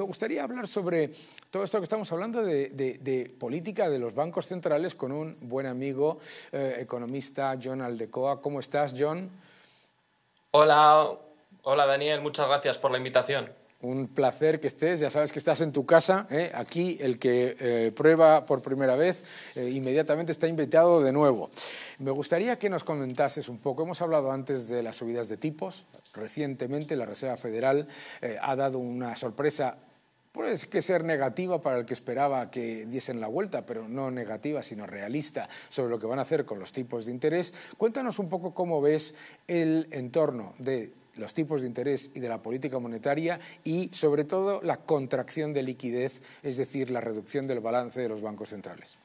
Me gustaría hablar sobre todo esto que estamos hablando de, política de los bancos centrales con un buen amigo eh, economista, John Aldecoa. ¿Cómo estás, John? Hola, hola Daniel, muchas gracias por la invitación un placer que estés, ya sabes que estás en tu casa, ¿eh? aquí el que eh, prueba por primera vez eh, inmediatamente está invitado de nuevo. Me gustaría que nos comentases un poco, hemos hablado antes de las subidas de tipos, recientemente la Reserva Federal ha dado una sorpresa Puede ser negativa para el que esperaba que diesen la vuelta, pero no negativa, sino realista sobre lo que van a hacer con los tipos de interés. Cuéntanos un poco cómo ves el entorno de los tipos de interés y de la política monetaria y, sobre todo, la contracción de liquidez, es decir, la reducción del balance de los bancos centrales.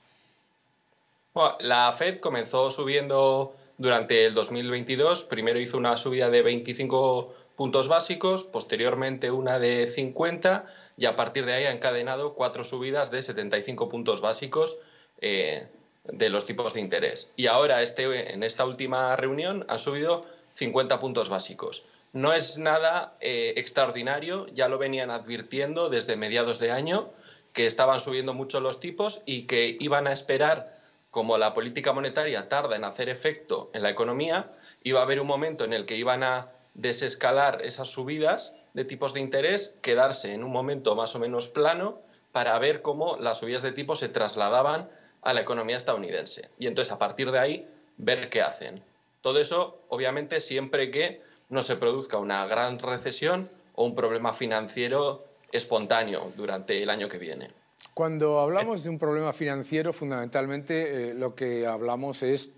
la Fed comenzó subiendo durante el 2022. Primero hizo una subida de 25 puntos básicos, posteriormente una de 50 y a partir de ahí ha encadenado cuatro subidas de 75 puntos básicos eh, de los tipos de interés. Y ahora este, en esta última reunión ha subido 50 puntos básicos. No es nada eh, extraordinario, ya lo venían advirtiendo desde mediados de año, que estaban subiendo mucho los tipos y que iban a esperar, como la política monetaria tarda en hacer efecto en la economía, iba a haber un momento en el que iban a desescalar esas subidas de tipos de interés, quedarse en un momento más o menos plano para ver cómo las subidas de tipos se trasladaban a la economía estadounidense. Y entonces, a partir de ahí, ver qué hacen. Todo eso, obviamente, siempre que no se produzca una gran recesión o un problema financiero espontáneo durante el año que viene. Cuando hablamos de un problema financiero, fundamentalmente eh, lo que hablamos es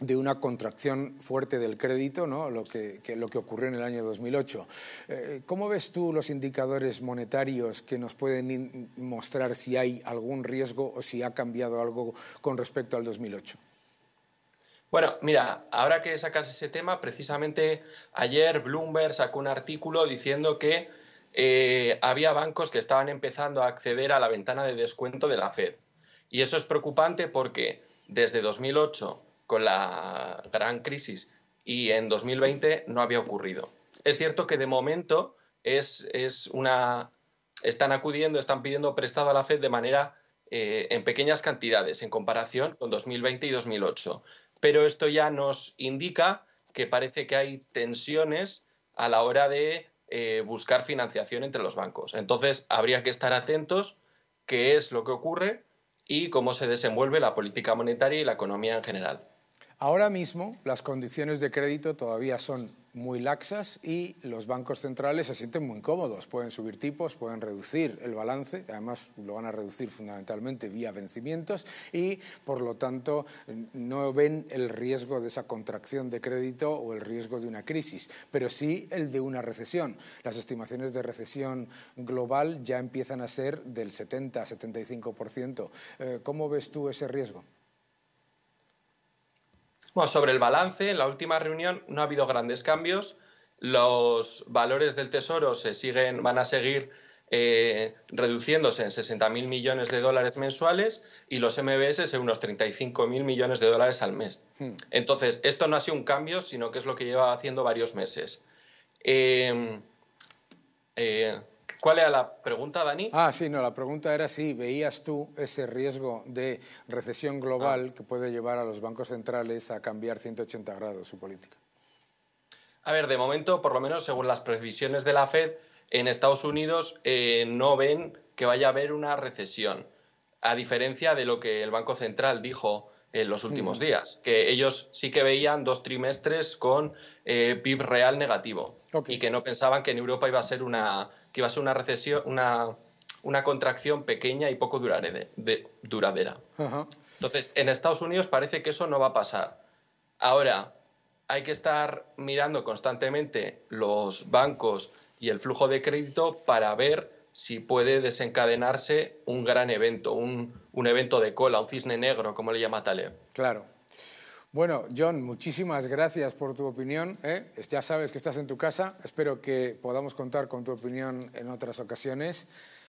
de una contracción fuerte del crédito, ¿no? lo, que, lo que ocurrió en el año 2008. Eh, ¿Cómo ves tú los indicadores monetarios que nos pueden mostrar si hay algún riesgo o si ha cambiado algo con respecto al 2008? Bueno, mira, ahora que sacas ese tema, precisamente ayer Bloomberg sacó un artículo diciendo que eh, había bancos que estaban empezando a acceder a la ventana de descuento de la Fed. Y eso es preocupante porque desde 2008, con la gran crisis, y en 2020 no había ocurrido. Es cierto que de momento es, una, están acudiendo, están pidiendo prestado a la Fed de manera eh, en pequeñas cantidades en comparación con 2020 y 2008 pero esto ya nos indica que parece que hay tensiones a la hora de eh, buscar financiación entre los bancos. Entonces, habría que estar atentos qué es lo que ocurre y cómo se desenvuelve la política monetaria y la economía en general. Ahora mismo las condiciones de crédito todavía son muy laxas y los bancos centrales se sienten muy cómodos. Pueden subir tipos, pueden reducir el balance, además lo van a reducir fundamentalmente vía vencimientos y por lo tanto no ven el riesgo de esa contracción de crédito o el riesgo de una crisis, pero sí el de una recesión. Las estimaciones de recesión global ya empiezan a ser del 70-75%. Eh, ¿Cómo ves tú ese riesgo? Bueno, sobre el balance, en la última reunión no ha habido grandes cambios. Los valores del Tesoro se siguen, van a seguir eh, reduciéndose en 60.000 millones de dólares mensuales y los MBS en unos 35.000 millones de dólares al mes. Hmm. Entonces, esto no ha sido un cambio, sino que es lo que lleva haciendo varios meses. Eh, eh, ¿Cuál era la pregunta, Dani? Ah, sí, no, la pregunta era si veías tú ese riesgo de recesión global ah. que puede llevar a los bancos centrales a cambiar 180 grados su política. A ver, de momento, por lo menos según las previsiones de la Fed, en Estados Unidos eh, no ven que vaya a haber una recesión, a diferencia de lo que el Banco Central dijo en los últimos mm. días, que ellos sí que veían dos trimestres con eh, PIB real negativo y que no pensaban que en Europa iba a ser una, que iba a ser una recesión, una, una contracción pequeña y poco duradera. Entonces, en Estados Unidos parece que eso no va a pasar. Ahora, hay que estar mirando constantemente los bancos y el flujo de crédito para ver si puede desencadenarse un gran evento, un, evento de cola, un cisne negro, como le llama Taleb. Claro. Bueno, John, muchísimas gracias por tu opinión. ¿eh? Ya sabes que estás en tu casa. Espero que podamos contar con tu opinión en otras ocasiones.